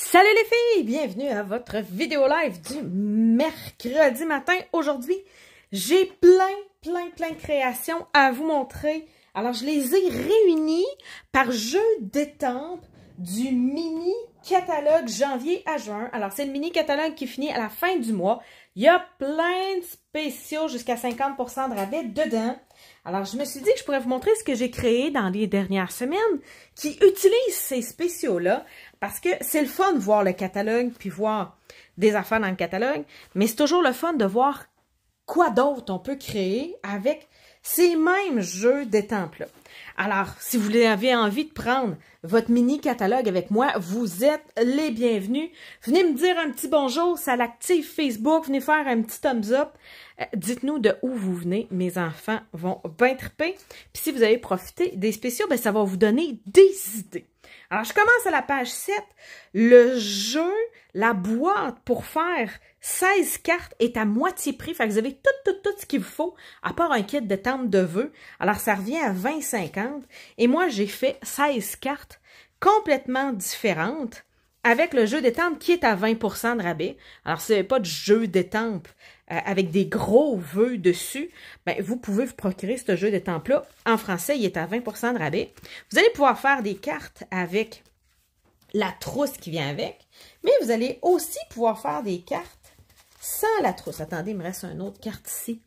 Salut les filles! Bienvenue à votre vidéo live du mercredi matin. Aujourd'hui, j'ai plein, plein, plein de créations à vous montrer. Alors, je les ai réunies par jeu d'étampes du mini catalogue janvier à juin. Alors, c'est le mini catalogue qui finit à la fin du mois. Il y a plein de spéciaux jusqu'à 50% de rabais dedans. Alors, je me suis dit que je pourrais vous montrer ce que j'ai créé dans les dernières semaines qui utilise ces spéciaux-là. Parce que c'est le fun de voir le catalogue, puis voir des affaires dans le catalogue, mais c'est toujours le fun de voir quoi d'autre on peut créer avec ces mêmes jeux des temples. Alors, si vous avez envie de prendre votre mini-catalogue avec moi, vous êtes les bienvenus. Venez me dire un petit bonjour, ça l'active Facebook, venez faire un petit thumbs up. Euh, dites-nous de où vous venez, mes enfants vont bien triper. Puis si vous avez profité des spéciaux, ben, ça va vous donner des idées. Alors, je commence à la page 7. Le jeu, la boîte pour faire 16 cartes est à moitié prix. Fait que vous avez tout, tout, tout ce qu'il vous faut, à part un kit de de vœux. Alors, ça revient à 20,50. Et moi, j'ai fait 16 cartes complètement différentes avec le jeu temps qui est à 20 de rabais. Alors, ce n'est pas de jeu tempes. Euh, avec des gros vœux dessus, ben, vous pouvez vous procurer ce jeu de temple-là. En français, il est à 20 de rabais. Vous allez pouvoir faire des cartes avec la trousse qui vient avec, mais vous allez aussi pouvoir faire des cartes sans la trousse. Attendez, il me reste une autre carte ici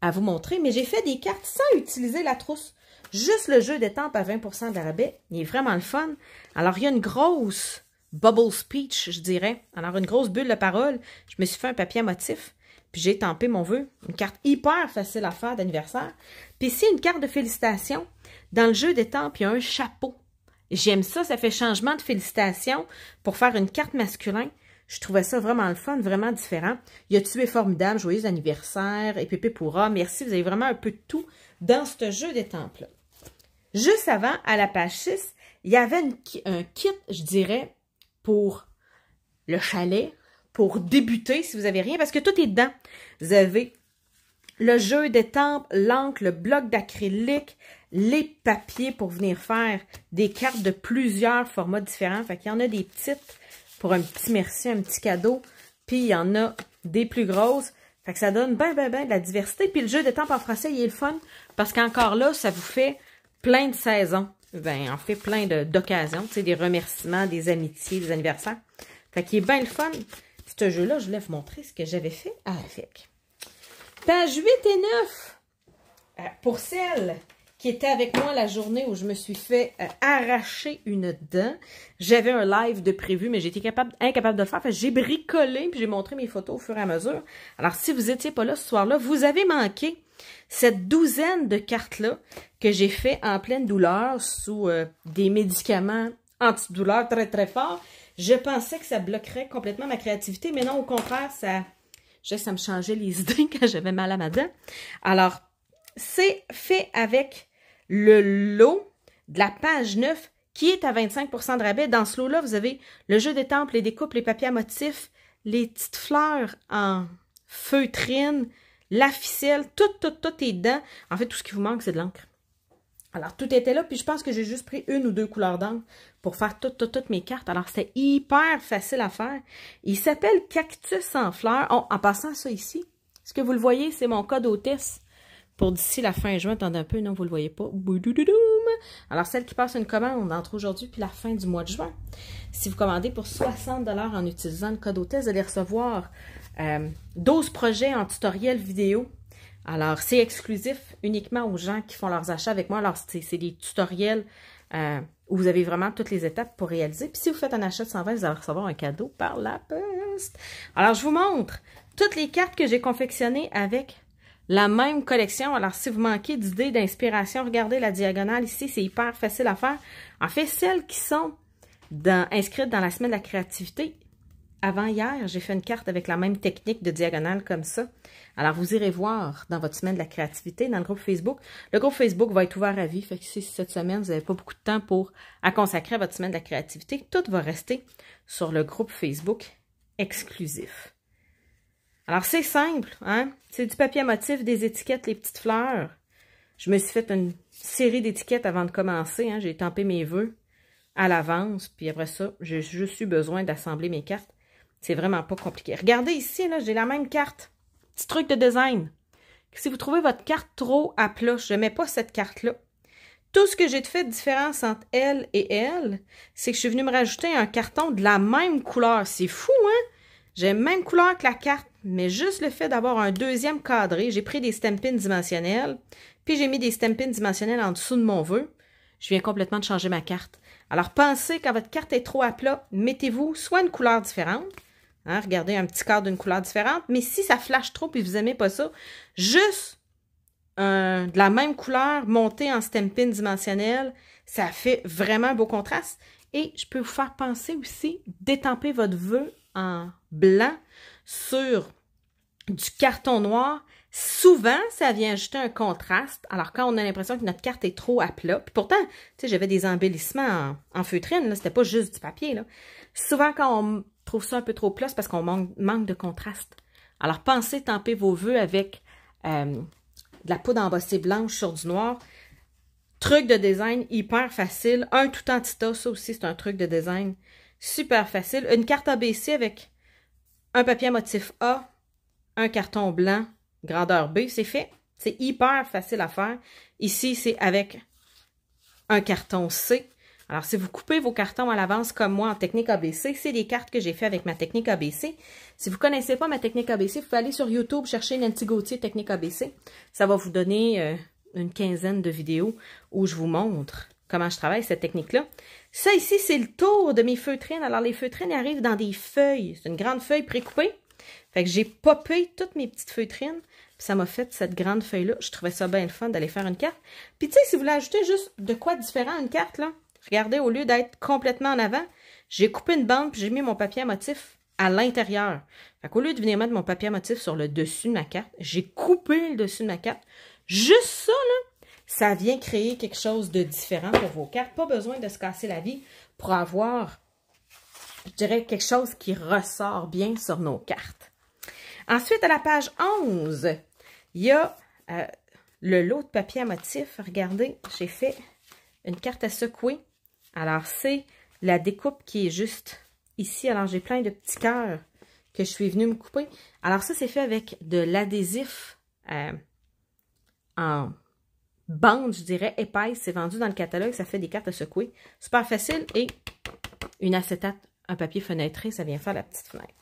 à vous montrer, mais j'ai fait des cartes sans utiliser la trousse. Juste le jeu de tempes à 20 de rabais, il est vraiment le fun. Alors, il y a une grosse bubble speech, je dirais. Alors, une grosse bulle de parole. Je me suis fait un papier à motif j'ai tempé mon vœu. Une carte hyper facile à faire d'anniversaire. Puis ici, une carte de félicitations. Dans le jeu des temples, il y a un chapeau. J'aime ça, ça fait changement de félicitations pour faire une carte masculin. Je trouvais ça vraiment le fun, vraiment différent. Il y a tué formidable, joyeux anniversaire, et pépé pourra. Merci, vous avez vraiment un peu de tout dans ce jeu des temples. Juste avant, à la page 6, il y avait un kit, je dirais, pour le chalet, pour débuter si vous avez rien, parce que tout est dedans. Vous avez le jeu des tempes, l'encre, le bloc d'acrylique, les papiers pour venir faire des cartes de plusieurs formats différents. Fait qu'il y en a des petites pour un petit merci, un petit cadeau. Puis il y en a des plus grosses. Fait que ça donne ben, ben, ben de la diversité. Puis le jeu tempes en français, il est le fun parce qu'encore là, ça vous fait plein de saisons. Ben, on fait, plein d'occasions, des remerciements, des amitiés, des anniversaires. Fait qu'il est bien le fun ce jeu-là, je voulais vous montrer ce que j'avais fait avec. Page 8 et 9, euh, pour celle qui était avec moi la journée où je me suis fait euh, arracher une dent, j'avais un live de prévu, mais j'étais incapable de le faire. J'ai bricolé, puis j'ai montré mes photos au fur et à mesure. Alors, si vous n'étiez pas là ce soir-là, vous avez manqué cette douzaine de cartes-là que j'ai fait en pleine douleur sous euh, des médicaments antidouleurs très, très forts. Je pensais que ça bloquerait complètement ma créativité, mais non, au contraire, ça, je, ça me changeait les idées quand j'avais mal à ma dent. Alors, c'est fait avec le lot de la page 9 qui est à 25 de rabais. Dans ce lot-là, vous avez le jeu des temples, les découpes, les papiers à motifs, les petites fleurs en feutrine, la ficelle, tout, tout, tout est dedans. En fait, tout ce qui vous manque, c'est de l'encre. Alors, tout était là, puis je pense que j'ai juste pris une ou deux couleurs d'encre pour faire toutes, toutes, toutes mes cartes. Alors, c'était hyper facile à faire. Il s'appelle Cactus en fleurs. Oh, en passant ça ici, ce que vous le voyez? C'est mon code hôtesse pour d'ici la fin juin. Attendez un peu, non, vous le voyez pas. Alors, celle qui passe une commande entre aujourd'hui puis la fin du mois de juin, si vous commandez pour 60 en utilisant le code hôtesse, vous allez recevoir 12 euh, projets en tutoriel vidéo alors, c'est exclusif uniquement aux gens qui font leurs achats avec moi. Alors, c'est des tutoriels euh, où vous avez vraiment toutes les étapes pour réaliser. Puis si vous faites un achat de 120, vous allez recevoir un cadeau par la poste. Alors, je vous montre toutes les cartes que j'ai confectionnées avec la même collection. Alors, si vous manquez d'idées, d'inspiration, regardez la diagonale ici, c'est hyper facile à faire. En fait, celles qui sont inscrites dans la semaine de la créativité, avant hier, j'ai fait une carte avec la même technique de diagonale comme ça. Alors, vous irez voir dans votre semaine de la créativité, dans le groupe Facebook. Le groupe Facebook va être ouvert à vie. Fait que si cette semaine, vous n'avez pas beaucoup de temps pour à consacrer à votre semaine de la créativité, tout va rester sur le groupe Facebook exclusif. Alors, c'est simple, hein? C'est du papier à motif, des étiquettes, les petites fleurs. Je me suis fait une série d'étiquettes avant de commencer. Hein. J'ai tempé mes vœux à l'avance. Puis après ça, j'ai juste eu besoin d'assembler mes cartes. C'est vraiment pas compliqué. Regardez ici, là, j'ai la même carte. Petit truc de design. Si vous trouvez votre carte trop à plat, je ne mets pas cette carte-là. Tout ce que j'ai fait de différence entre elle et elle, c'est que je suis venue me rajouter un carton de la même couleur. C'est fou, hein? J'ai la même couleur que la carte, mais juste le fait d'avoir un deuxième cadré, j'ai pris des stampins dimensionnels, puis j'ai mis des stampins dimensionnels en dessous de mon vœu. Je viens complètement de changer ma carte. Alors pensez, quand votre carte est trop à plat, mettez-vous soit une couleur différente, Hein, regardez un petit cadre d'une couleur différente. Mais si ça flash trop et vous n'aimez pas ça, juste de la même couleur montée en stampin dimensionnel, ça fait vraiment un beau contraste. Et je peux vous faire penser aussi d'étamper votre vœu en blanc sur du carton noir. Souvent, ça vient ajouter un contraste, alors quand on a l'impression que notre carte est trop à plat. pourtant, tu sais, j'avais des embellissements en, en feutrine, là, c'était pas juste du papier, là. Souvent, quand on trouve ça un peu trop place parce qu'on manque, manque, de contraste. Alors pensez tamper vos vœux avec euh, de la peau embossée blanche sur du noir. Truc de design hyper facile. Un tout antita, ça aussi c'est un truc de design super facile. Une carte ABC avec un papier motif A, un carton blanc, grandeur B, c'est fait. C'est hyper facile à faire. Ici, c'est avec un carton C. Alors, si vous coupez vos cartons à l'avance comme moi en technique ABC, c'est des cartes que j'ai fait avec ma technique ABC. Si vous ne connaissez pas ma technique ABC, vous pouvez aller sur YouTube chercher Nancy Gauthier technique ABC. Ça va vous donner euh, une quinzaine de vidéos où je vous montre comment je travaille cette technique-là. Ça ici, c'est le tour de mes feutrines. Alors, les feutrines arrivent dans des feuilles. C'est une grande feuille précoupée. Fait que j'ai popé toutes mes petites feutrines. ça m'a fait cette grande feuille-là. Je trouvais ça bien le fun d'aller faire une carte. Puis tu sais, si vous voulez ajouter juste de quoi différent une carte, là, Regardez, au lieu d'être complètement en avant, j'ai coupé une bande puis j'ai mis mon papier à motif à l'intérieur. Fait qu'au lieu de venir mettre mon papier à motif sur le dessus de ma carte, j'ai coupé le dessus de ma carte. Juste ça, là, ça vient créer quelque chose de différent pour vos cartes. Pas besoin de se casser la vie pour avoir, je dirais, quelque chose qui ressort bien sur nos cartes. Ensuite, à la page 11, il y a euh, le lot de papier à motif. Regardez, j'ai fait une carte à secouer. Alors, c'est la découpe qui est juste ici. Alors, j'ai plein de petits cœurs que je suis venue me couper. Alors, ça, c'est fait avec de l'adhésif euh, en bande, je dirais, épaisse. C'est vendu dans le catalogue. Ça fait des cartes à secouer. Super facile. Et une acétate, un papier fenêtré, ça vient faire la petite fenêtre.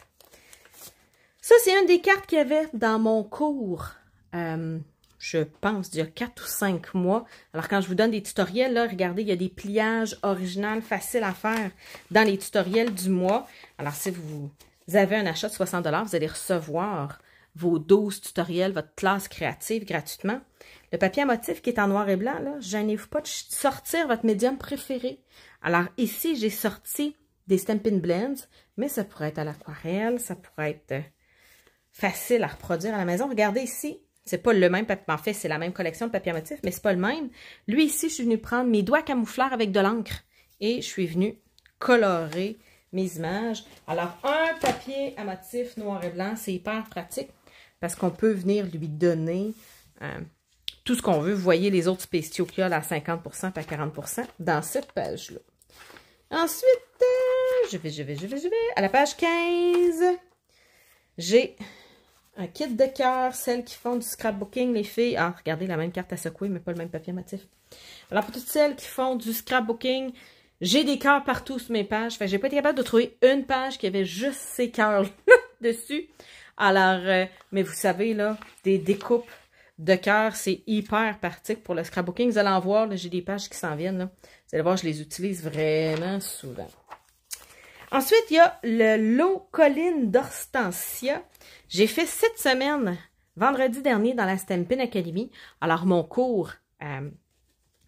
Ça, c'est une des cartes qu'il y avait dans mon cours. Euh, je pense, il y a 4 ou 5 mois. Alors, quand je vous donne des tutoriels, là, regardez, il y a des pliages originales faciles à faire dans les tutoriels du mois. Alors, si vous avez un achat de 60 vous allez recevoir vos 12 tutoriels, votre classe créative gratuitement. Le papier à motif qui est en noir et blanc, là, gênez-vous pas de sortir votre médium préféré. Alors ici, j'ai sorti des Stampin' Blends, mais ça pourrait être à l'aquarelle, ça pourrait être euh, facile à reproduire à la maison. Regardez ici, c'est pas le même papier. En fait, c'est la même collection de papier à motif, mais c'est pas le même. Lui, ici, je suis venue prendre mes doigts camoufleurs avec de l'encre. Et je suis venue colorer mes images. Alors, un papier à motif noir et blanc, c'est hyper pratique parce qu'on peut venir lui donner euh, tout ce qu'on veut. Vous voyez les autres spéciaux qu'il y à 50% et à 40% dans cette page-là. Ensuite, euh, je vais, je vais, je vais, je vais. À la page 15, j'ai un kit de cœur, celles qui font du scrapbooking, les filles. Ah, regardez, la même carte à secouer, mais pas le même papier matif. Alors, pour toutes celles qui font du scrapbooking, j'ai des cœurs partout sur mes pages. Fait j'ai pas été capable de trouver une page qui avait juste ces cœurs dessus. Alors, euh, mais vous savez, là, des découpes de cœurs, c'est hyper pratique pour le scrapbooking. Vous allez en voir, j'ai des pages qui s'en viennent. Là. Vous allez voir, je les utilise vraiment souvent. Ensuite, il y a le lot colline d'Orstancia. J'ai fait cette semaine, vendredi dernier, dans la Stampin' Academy. Alors, mon cours, euh,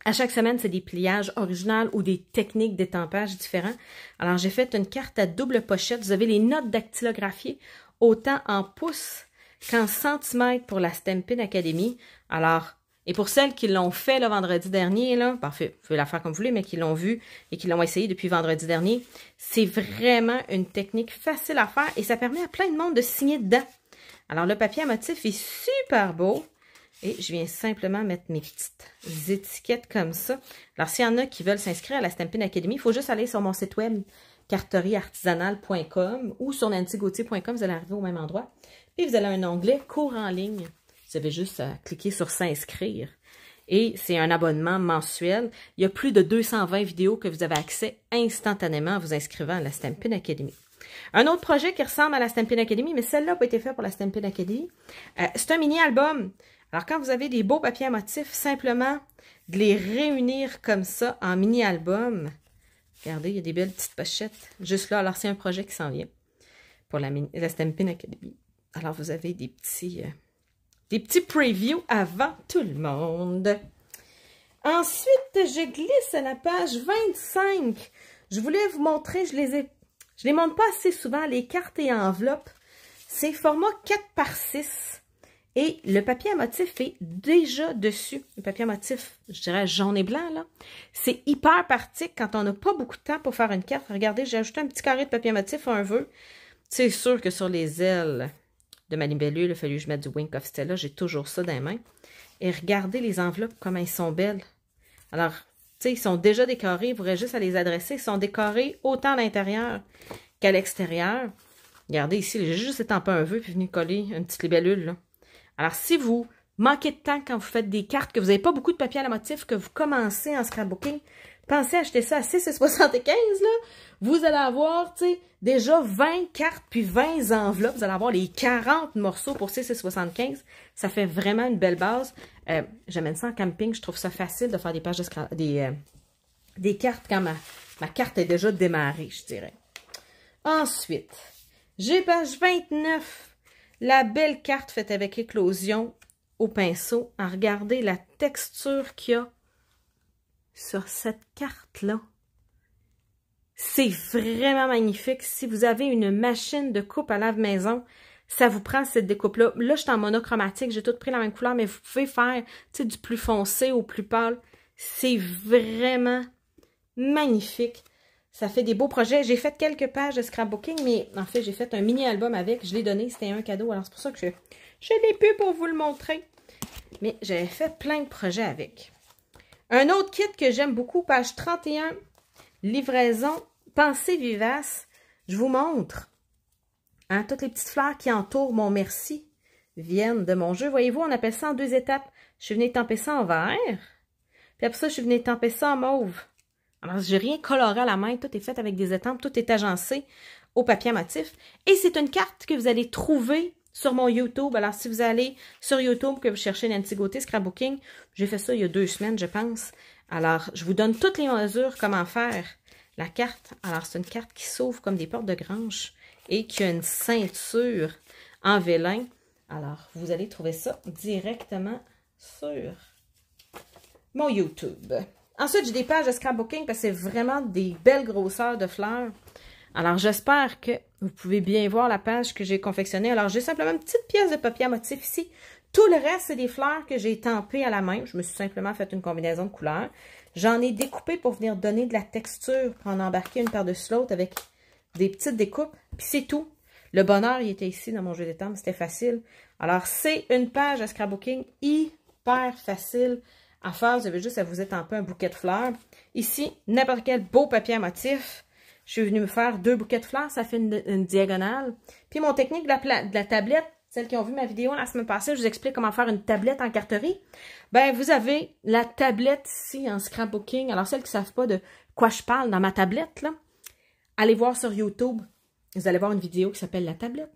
à chaque semaine, c'est des pliages originaux ou des techniques d'étampage différents. Alors, j'ai fait une carte à double pochette. Vous avez les notes dactylographiées, autant en pouces qu'en centimètres pour la Stampin' Academy. Alors, et pour celles qui l'ont fait le vendredi dernier, parfait, vous pouvez la faire comme vous voulez, mais qui l'ont vu et qui l'ont essayé depuis vendredi dernier, c'est vraiment une technique facile à faire et ça permet à plein de monde de signer dedans. Alors, le papier à motif est super beau. Et je viens simplement mettre mes petites étiquettes comme ça. Alors, s'il y en a qui veulent s'inscrire à la Stampin' Academy, il faut juste aller sur mon site web carterieartisanale.com ou sur nancygauthier.com, vous allez arriver au même endroit. Et vous allez un onglet « Cours en ligne ». Vous avez juste à cliquer sur s'inscrire. Et c'est un abonnement mensuel. Il y a plus de 220 vidéos que vous avez accès instantanément en vous inscrivant à la Stampin' Academy. Un autre projet qui ressemble à la Stampin' Academy, mais celle-là n'a pas été faite pour la Stampin' Academy, euh, c'est un mini-album. Alors, quand vous avez des beaux papiers à motifs, simplement de les réunir comme ça en mini-album. Regardez, il y a des belles petites pochettes juste là. Alors, c'est un projet qui s'en vient pour la, Stampin' Academy. Alors, vous avez des petits... Euh, des petits previews avant tout le monde. Ensuite, je glisse à la page 25. Je voulais vous montrer, je les ai, je les montre pas assez souvent, les cartes et enveloppes. C'est format 4 par 6 et le papier à motif est déjà dessus. Le papier à motif, je dirais jaune et blanc, là. C'est hyper pratique quand on n'a pas beaucoup de temps pour faire une carte. Regardez, j'ai ajouté un petit carré de papier à motif à un vœu. C'est sûr que sur les ailes, de ma libellule. Il a fallu que je mette du Wink of Stella. J'ai toujours ça dans les mains. Et regardez les enveloppes, comment elles sont belles. Alors, tu sais, ils sont déjà décorés. Vous faudrait juste à les adresser. Ils sont décorés autant à l'intérieur qu'à l'extérieur. Regardez ici, j'ai juste étampé un vœu puis venu coller une petite libellule. Alors, si vous manquez de temps quand vous faites des cartes, que vous n'avez pas beaucoup de papier à la motif, que vous commencez en scrapbooking, Pensez à acheter ça à 6,75, là. Vous allez avoir, tu sais, déjà 20 cartes puis 20 enveloppes. Vous allez avoir les 40 morceaux pour 6,75. Ça fait vraiment une belle base. Euh, J'amène ça en camping. Je trouve ça facile de faire des pages euh, des, cartes quand ma, carte est déjà démarrée, je dirais. Ensuite, j'ai page 29. La belle carte faite avec éclosion au pinceau. Regardez la texture qu'il y a sur cette carte-là. C'est vraiment magnifique. Si vous avez une machine de coupe à lave-maison, ça vous prend cette découpe-là. Là, je suis en monochromatique, j'ai tout pris la même couleur, mais vous pouvez faire du plus foncé au plus pâle. C'est vraiment magnifique. Ça fait des beaux projets. J'ai fait quelques pages de scrapbooking, mais en fait, j'ai fait un mini-album avec. Je l'ai donné, c'était un cadeau. Alors, c'est pour ça que je, je l'ai pu pour vous le montrer. Mais j'avais fait plein de projets avec. Un autre kit que j'aime beaucoup, page 31, livraison, pensée vivace. Je vous montre hein, toutes les petites fleurs qui entourent mon merci viennent de mon jeu. Voyez-vous, on appelle ça en deux étapes. Je suis venue étamper ça en vert, puis après ça, je suis venue étamper ça en mauve. Alors, n'ai rien coloré à la main, tout est fait avec des étampes, tout est agencé au papier à motif. Et c'est une carte que vous allez trouver sur mon YouTube. Alors, si vous allez sur YouTube, que vous cherchez Nancy Gauthier Scrapbooking, j'ai fait ça il y a deux semaines, je pense. Alors, je vous donne toutes les mesures, comment faire la carte. Alors, c'est une carte qui s'ouvre comme des portes de grange et qui a une ceinture en vélin. Alors, vous allez trouver ça directement sur mon YouTube. Ensuite, j'ai des pages de scrapbooking parce que c'est vraiment des belles grosseurs de fleurs. Alors, j'espère que vous pouvez bien voir la page que j'ai confectionnée. Alors, j'ai simplement une petite pièce de papier à motif ici. Tout le reste, c'est des fleurs que j'ai tempées à la main. Je me suis simplement fait une combinaison de couleurs. J'en ai découpé pour venir donner de la texture, pour en embarquer une paire de l'autre avec des petites découpes. Puis c'est tout. Le bonheur, il était ici dans mon jeu de temps, c'était facile. Alors, c'est une page à scrapbooking hyper facile à faire. Vous avez juste à vous étamper un bouquet de fleurs. Ici, n'importe quel beau papier à motif je suis venue me faire deux bouquets de fleurs, ça fait une, diagonale. Puis mon technique de la, tablette, celles qui ont vu ma vidéo la semaine passée, je vous explique comment faire une tablette en carterie. Ben, vous avez la tablette ici en scrapbooking. Alors, celles qui ne savent pas de quoi je parle dans ma tablette, là, allez voir sur YouTube. Vous allez voir une vidéo qui s'appelle La tablette.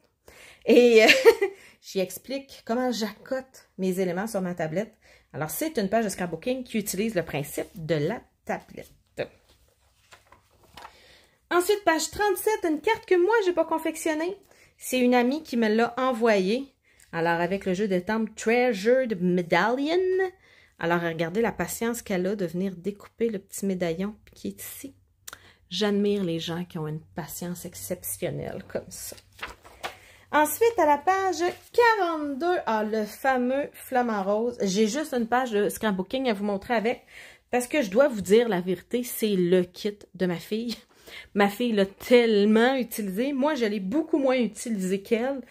Et euh, j'y explique comment j'accote mes éléments sur ma tablette. Alors, c'est une page de scrapbooking qui utilise le principe de la tablette. Ensuite, page 37, une carte que moi, je n'ai pas confectionnée. C'est une amie qui me l'a envoyée. Alors, avec le jeu de temps Treasured Medallion. Alors, regardez la patience qu'elle a de venir découper le petit médaillon qui est ici. J'admire les gens qui ont une patience exceptionnelle comme ça. Ensuite, à la page 42, ah, le fameux flamant rose. J'ai juste une page de scrapbooking à vous montrer avec, parce que je dois vous dire la vérité, c'est le kit de ma fille. Ma fille l'a tellement utilisé. Moi, je l'ai beaucoup moins utilisé qu'elle.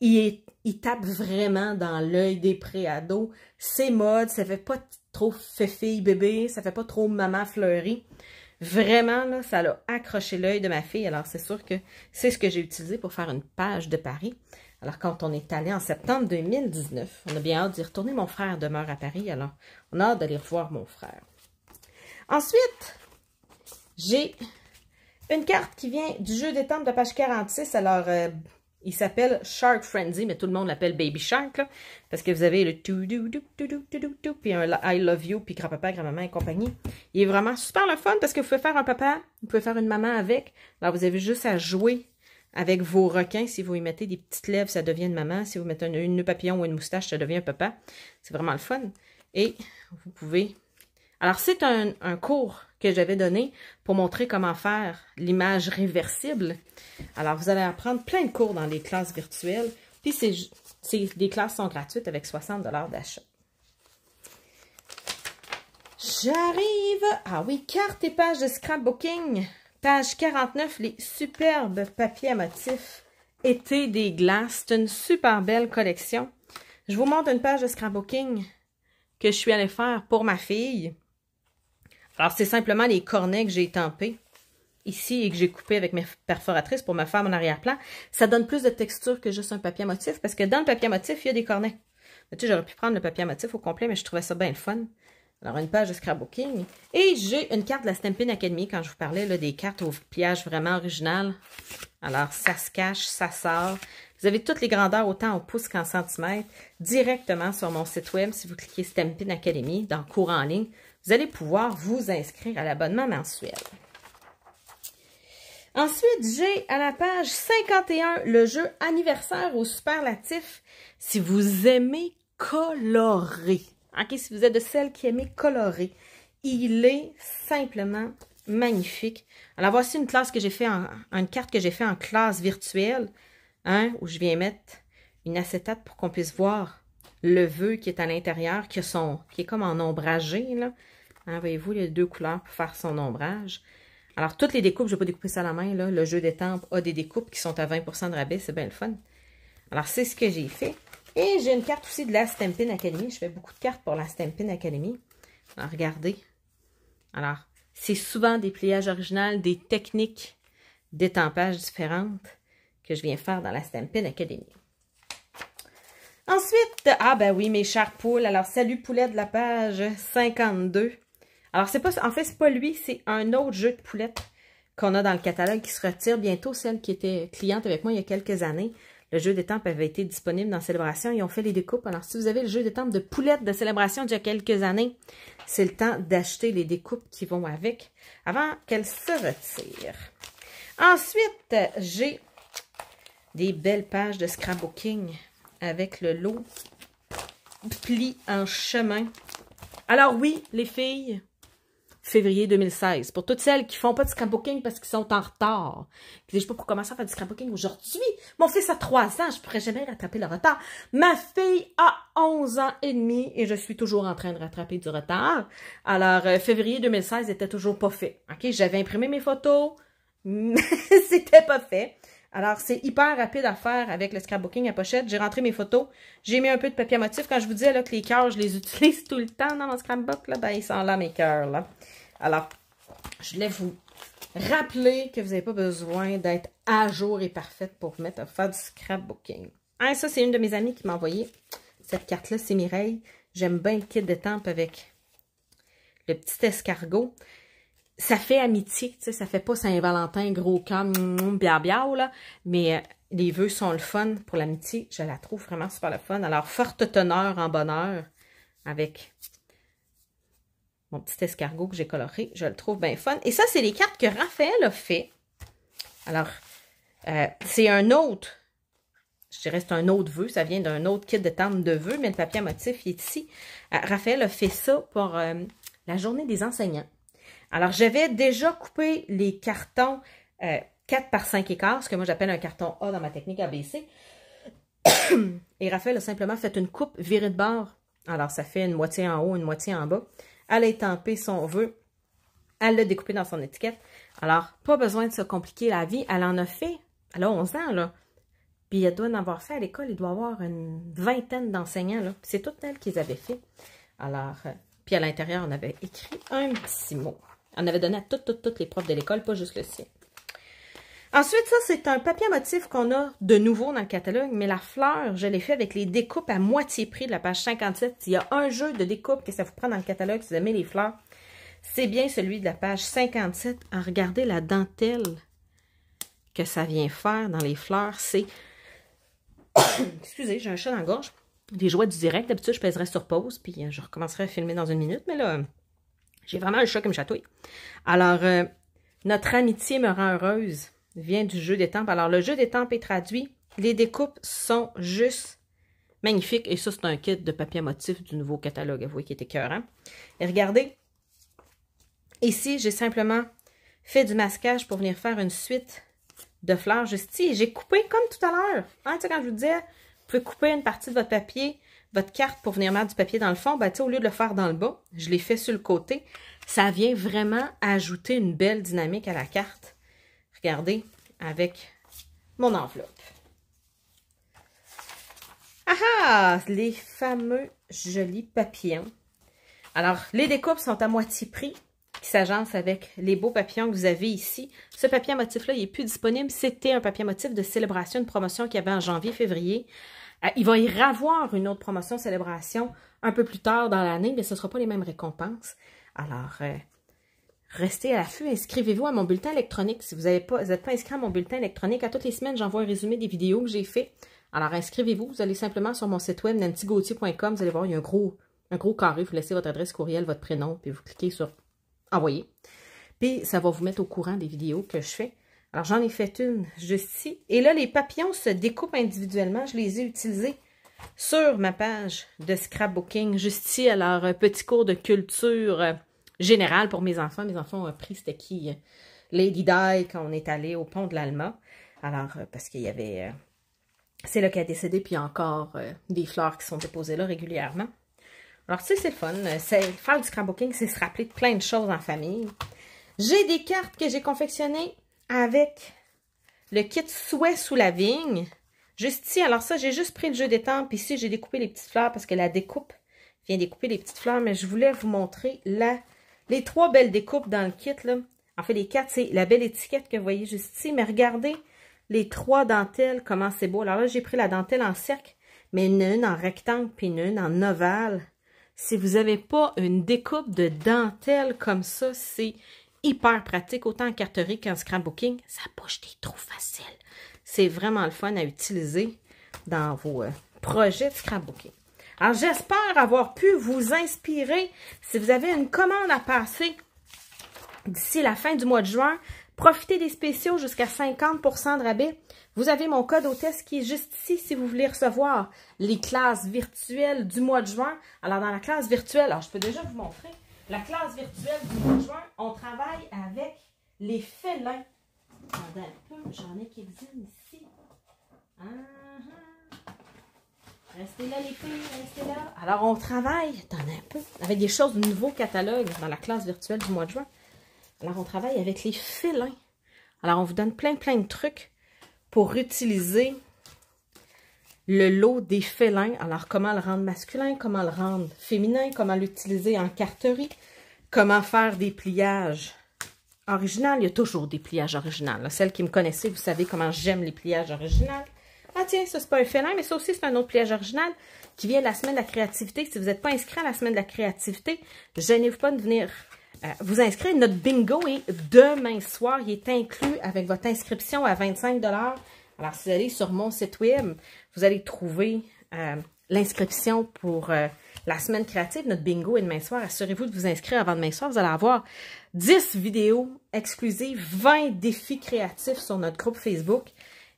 Il, tape vraiment dans l'œil des préados. C'est mode, ça fait pas trop fille bébé, ça fait pas trop maman fleurie. Vraiment, là, ça l'a accroché l'œil de ma fille. Alors, c'est sûr que c'est ce que j'ai utilisé pour faire une page de Paris. Alors, quand on est allé en septembre 2019, on a bien hâte d'y retourner. Mon frère demeure à Paris, alors on a hâte d'aller revoir mon frère. Ensuite, j'ai une carte qui vient du jeu des temples de page 46. Alors, euh, il s'appelle Shark Frenzy, mais tout le monde l'appelle Baby Shark, parce que vous avez le tout, tout, tout, tout, puis un I love you, puis grand-papa, grand-maman et compagnie. Il est vraiment super le fun parce que vous pouvez faire un papa, vous pouvez faire une maman avec. Alors, vous avez juste à jouer avec vos requins. Si vous y mettez des petites lèvres, ça devient une maman. Si vous mettez une, une papillon ou une moustache, ça devient un papa. C'est vraiment le fun. Et vous pouvez... Alors, c'est un, un cours que j'avais donné pour montrer comment faire l'image réversible. Alors, vous allez apprendre plein de cours dans les classes virtuelles. Puis, c'est, les classes sont gratuites avec 60 d'achat. J'arrive! Ah oui, carte et page de scrapbooking. Page 49, les superbes papiers à motifs. Été des glaces. C'est une super belle collection. Je vous montre une page de scrapbooking que je suis allée faire pour ma fille. Alors, c'est simplement les cornets que j'ai tempés ici et que j'ai coupé avec mes perforatrices pour me faire mon arrière-plan, ça donne plus de texture que juste un papier motif parce que dans le papier motif, il y a des cornets. tu sais, j'aurais pu prendre le papier motif au complet, mais je trouvais ça bien le fun. Alors, une page de scrapbooking. Et j'ai une carte de la Stampin' Academy, quand je vous parlais là, des cartes au pliage vraiment original. Alors, ça se cache, ça sort. Vous avez toutes les grandeurs, autant en pouce qu'en centimètres, directement sur mon site web si vous cliquez Stampin' Academy dans Cours en ligne vous allez pouvoir vous inscrire à l'abonnement mensuel. Ensuite, j'ai à la page 51 le jeu anniversaire au superlatif. Si vous aimez colorer, ok, si vous êtes de celles qui aiment colorer, il est simplement magnifique. Alors voici une classe que j'ai fait en, une carte que j'ai fait en classe virtuelle, hein, où je viens mettre une acétate pour qu'on puisse voir le vœu qui est à l'intérieur, qui, qui, est comme en ombragé, là. Voyez-vous, les deux couleurs pour faire son ombrage. Alors, toutes les découpes, je ne vais pas découper ça à la main. Là. Le jeu des a des découpes qui sont à 20 de rabais. C'est bien le fun. Alors, c'est ce que j'ai fait. Et j'ai une carte aussi de la Stampin' Academy. Je fais beaucoup de cartes pour la Stampin' Academy. Alors, regardez. Alors, c'est souvent des pliages originaux, des techniques d'étampage différentes que je viens faire dans la Stampin' Academy. Ensuite, ah ben oui, mes chères poules. Alors, salut poulet de la page 52. Alors, c'est pas, en fait, c'est pas lui, c'est un autre jeu de poulettes qu'on a dans le catalogue qui se retire bientôt. Celle qui était cliente avec moi il y a quelques années, le jeu des tempes avait été disponible dans Célébration. Ils ont fait les découpes. Alors, si vous avez le jeu des tempes de poulettes de Célébration d'il y a quelques années, c'est le temps d'acheter les découpes qui vont avec avant qu'elles se retirent. Ensuite, j'ai des belles pages de scrapbooking avec le lot pli en chemin. Alors oui, les filles, février 2016. Pour toutes celles qui font pas de scrapbooking parce qu'ils sont en retard. Je je sais pas pour commencer à faire du scrapbooking aujourd'hui. Mon fils a 3 ans, je pourrais jamais rattraper le retard. Ma fille a 11 ans et demi et je suis toujours en train de rattraper du retard. Alors, euh, février 2016 était toujours pas fait. OK? J'avais imprimé mes photos, mais c'était pas fait. Alors, c'est hyper rapide à faire avec le scrapbooking à pochette. J'ai rentré mes photos. J'ai mis un peu de papier à motif. Quand je vous disais là, que les cœurs, je les utilise tout le temps dans mon scrapbook, là, ben, ils sont là, mes cœurs. Là. Alors, je voulais vous rappeler que vous n'avez pas besoin d'être à jour et parfaite pour mettre à faire du scrapbooking. Ah, ça, c'est une de mes amies qui m'a envoyé cette carte-là, c'est Mireille. J'aime bien le kit de tempe avec le petit escargot. Ça fait amitié, tu sais, ça fait pas Saint-Valentin, gros camp, mm, mm, bia bia, là, mais euh, les vœux sont le fun pour l'amitié. Je la trouve vraiment super le fun. Alors, forte teneur en bonheur avec mon petit escargot que j'ai coloré, je le trouve bien fun. Et ça, c'est les cartes que Raphaël a fait. Alors, euh, c'est un autre, je dirais c'est un autre vœu, ça vient d'un autre kit de tente de vœux, mais le papier à motif est ici. Euh, Raphaël a fait ça pour euh, la journée des enseignants. Alors, j'avais déjà coupé les cartons 4 par 5 écarts, ce que moi j'appelle un carton A dans ma technique ABC. Et Raphaël a simplement fait une coupe virée de bord. Alors, ça fait une moitié en haut, une moitié en bas. Elle a si son vœu. Elle l'a découpé dans son étiquette. Alors, pas besoin de se compliquer la vie. Elle en a fait, elle a 11 ans, là. Puis elle doit en avoir fait à l'école, il doit y avoir une vingtaine d'enseignants, là. C'est toutes elles qu'ils avaient fait. Alors, euh, puis à l'intérieur, on avait écrit un petit mot. On avait donné à toutes, toutes, toutes les profs de l'école, pas juste le sien. Ensuite, ça, c'est un papier motif qu'on a de nouveau dans le catalogue, mais la fleur, je l'ai fait avec les découpes à moitié prix de la page 57. Il y a un jeu de découpes que ça vous prend dans le catalogue si vous aimez les fleurs. C'est bien celui de la page 57. Regardez Regardez la dentelle que ça vient faire dans les fleurs, c'est... Excusez, j'ai un chat dans la gorge. Des joies du direct, d'habitude, je pèserais sur pause, puis euh, je recommencerai à filmer dans une minute, mais là, j'ai vraiment un chat qui me chatouille. Alors, euh, notre amitié me rend heureuse vient du jeu des tempes. Alors, le jeu des tempes est traduit. Les découpes sont juste magnifiques. Et ça, c'est un kit de papier motif du nouveau catalogue. Vous voyez qui était écœurant. Et regardez, ici, j'ai simplement fait du masquage pour venir faire une suite de fleurs juste J'ai coupé comme tout à l'heure. Hein, tu sais, quand je vous disais, vous pouvez couper une partie de votre papier, votre carte pour venir mettre du papier dans le fond. Ben, tu au lieu de le faire dans le bas, je l'ai fait sur le côté. Ça vient vraiment ajouter une belle dynamique à la carte avec mon enveloppe. Ah ah! Les fameux jolis papillons. Alors, les découpes sont à moitié prix qui s'agencent avec les beaux papillons que vous avez ici. Ce papier motif-là, il n'est plus disponible. C'était un papier motif de célébration, une promotion qu'il y avait en janvier-février. Euh, il va y avoir une autre promotion célébration un peu plus tard dans l'année, mais ce ne sera pas les mêmes récompenses. Alors, euh, Restez à l'affût, inscrivez-vous à mon bulletin électronique. Si vous n'êtes pas, pas inscrit à mon bulletin électronique, à toutes les semaines, j'envoie un résumé des vidéos que j'ai fait. Alors inscrivez-vous, vous allez simplement sur mon site web nantigautier.com. vous allez voir, il y a un gros, un gros carré, vous laissez votre adresse courriel, votre prénom, puis vous cliquez sur Envoyer. Puis ça va vous mettre au courant des vidéos que je fais. Alors j'en ai fait une juste ici. Et là, les papillons se découpent individuellement, je les ai utilisés sur ma page de scrapbooking, juste ici alors, petit cours de culture euh, général pour mes enfants. Mes enfants ont pris c'était qui euh, Lady Di quand on est allé au pont de l'Alma. Alors, euh, parce qu'il y avait... Euh, c'est là qu'elle est décédée, puis encore des fleurs qui sont déposées là régulièrement. Alors, tu sais, c'est le fun. Faire du scrapbooking, c'est se rappeler de plein de choses en famille. J'ai des cartes que j'ai confectionnées avec le kit souhait sous la vigne. Juste ici, alors ça, j'ai juste pris le jeu des temps. Puis ici, j'ai découpé les petites fleurs parce que la découpe vient découper les petites fleurs. Mais je voulais vous montrer la les trois belles découpes dans le kit, là. En fait, les quatre, c'est la belle étiquette que vous voyez juste ici. Mais regardez les trois dentelles, comment c'est beau. Alors là, j'ai pris la dentelle en cercle, mais une, en rectangle, puis une, en ovale. Si vous n'avez pas une découpe de dentelle comme ça, c'est hyper pratique, autant en carterie qu'en scrapbooking. Ça bouge des trous faciles. C'est vraiment le fun à utiliser dans vos euh, projets de scrapbooking. Alors, j'espère avoir pu vous inspirer. Si vous avez une commande à passer d'ici la fin du mois de juin, profitez des spéciaux jusqu'à 50 de rabais. Vous avez mon code hôtesse qui est juste ici si vous voulez recevoir les classes virtuelles du mois de juin. Alors, dans la classe virtuelle, alors je peux déjà vous montrer, la classe virtuelle du mois de juin, on travaille avec les félins. Attendez un peu, j'en ai qui ici. Ah. Restez là, les filles, restez là. Alors, on travaille, attendez un peu, avec des choses du nouveau catalogue dans la classe virtuelle du mois de juin. Alors, on travaille avec les félins. Alors, on vous donne plein, plein de trucs pour utiliser le lot des félins. Alors, comment le rendre masculin, comment le rendre féminin, comment l'utiliser en carterie, comment faire des pliages originaux. Il y a toujours des pliages originaux. Celles qui me connaissent, vous savez comment j'aime les pliages originaux. Ah tiens, ça c'est pas un félin, mais ça aussi c'est un autre pliage original qui vient de la semaine de la créativité. Si vous n'êtes pas inscrit à la semaine de la créativité, gênez-vous pas de venir euh, vous inscrire. Notre bingo est demain soir. Il est inclus avec votre inscription à 25 Alors, si vous allez sur mon site web, vous allez trouver euh, l'inscription pour euh, la semaine créative, notre bingo est demain soir. Assurez-vous de vous inscrire avant demain soir. Vous allez avoir 10 vidéos exclusives, 20 défis créatifs sur notre groupe Facebook.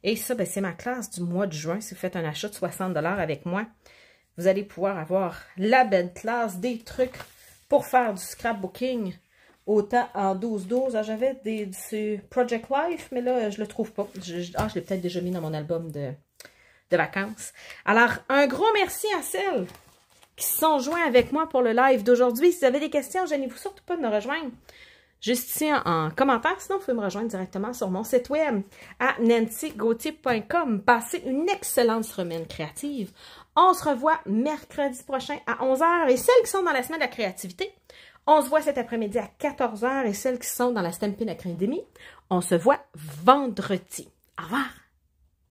Et ça, ben, c'est ma classe du mois de juin. Si vous faites un achat de 60 avec moi, vous allez pouvoir avoir la belle classe, des trucs pour faire du scrapbooking, autant en 12-12. Ah, j'avais du Project Life, mais là, je le trouve pas. Ah, je, l'ai peut-être déjà mis dans mon album de, de vacances. Alors, un gros merci à celles qui sont joints avec moi pour le live d'aujourd'hui. Si vous avez des questions, gênez-vous surtout pas de me rejoindre juste ici en, commentaire. Sinon, vous pouvez me rejoindre directement sur mon site web à nancygauthier.com. Passez une excellente semaine créative. On se revoit mercredi prochain à 11h. Et celles qui sont dans la semaine de la créativité, on se voit cet après-midi à 14h. Et celles qui sont dans la Stampin' Academy, on se voit vendredi. Au revoir!